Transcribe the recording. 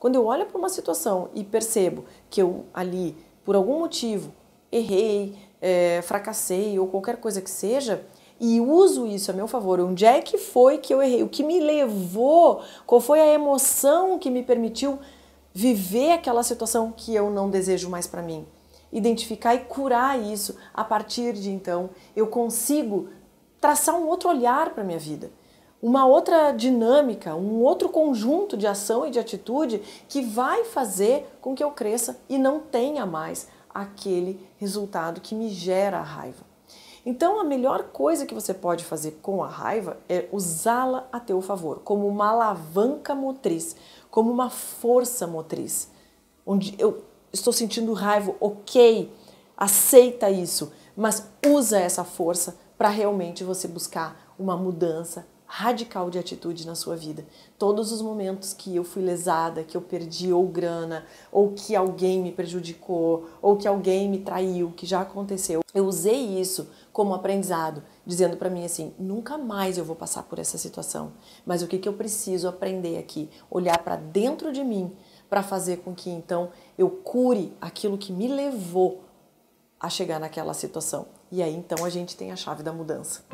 Quando eu olho para uma situação e percebo que eu ali, por algum motivo, errei, é, fracassei ou qualquer coisa que seja, e uso isso a meu favor. Onde é que foi que eu errei? O que me levou? Qual foi a emoção que me permitiu viver aquela situação que eu não desejo mais para mim? Identificar e curar isso. A partir de então, eu consigo traçar um outro olhar para minha vida uma outra dinâmica, um outro conjunto de ação e de atitude que vai fazer com que eu cresça e não tenha mais aquele resultado que me gera a raiva. Então, a melhor coisa que você pode fazer com a raiva é usá-la a teu favor, como uma alavanca motriz, como uma força motriz. Onde eu estou sentindo raiva, ok, aceita isso, mas usa essa força para realmente você buscar uma mudança radical de atitude na sua vida. Todos os momentos que eu fui lesada, que eu perdi ou grana, ou que alguém me prejudicou, ou que alguém me traiu, que já aconteceu, eu usei isso como aprendizado, dizendo para mim assim: nunca mais eu vou passar por essa situação. Mas o que, que eu preciso aprender aqui? Olhar para dentro de mim para fazer com que então eu cure aquilo que me levou a chegar naquela situação. E aí então a gente tem a chave da mudança.